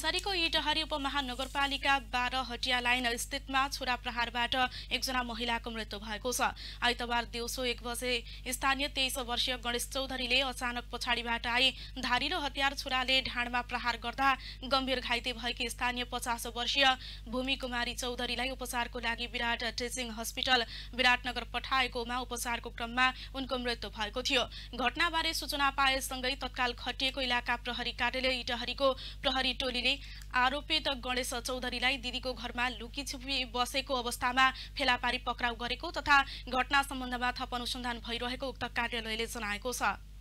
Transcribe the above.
धनसरीको इटहरी उपमहानगरपालिका बाह्र हटिया लाइन स्थितमा छोरा प्रहारबाट एकजना महिलाको मृत्यु भएको छ आइतबार दिउँसो एक बजे स्थानीय तेइस वर्षीय गणेश चौधरीले अचानक पछाडिबाट आई धारिलो हतियार छोराले ढाडमा प्रहार गर्दा गम्भीर घाइते भएकी स्थानीय पचास वर्षीय भूमि कुमारी चौधरीलाई उपचारको लागि विराट टिचिङ हस्पिटल विराटनगर पठाएकोमा उपचारको क्रममा उनको मृत्यु भएको थियो घटनाबारे सूचना पाएसँगै तत्काल खटिएको इलाका प्रहरी कार्यालय इटहरीको प्रहरी टोलीले भने आरोपित गणेश चौधरीलाई दिदीको घरमा छुपी बसेको अवस्थामा फेला पारी पक्राउ गरेको तथा घटना सम्बन्धमा थप अनुसन्धान भइरहेको उक्त कार्यालयले जनाएको छ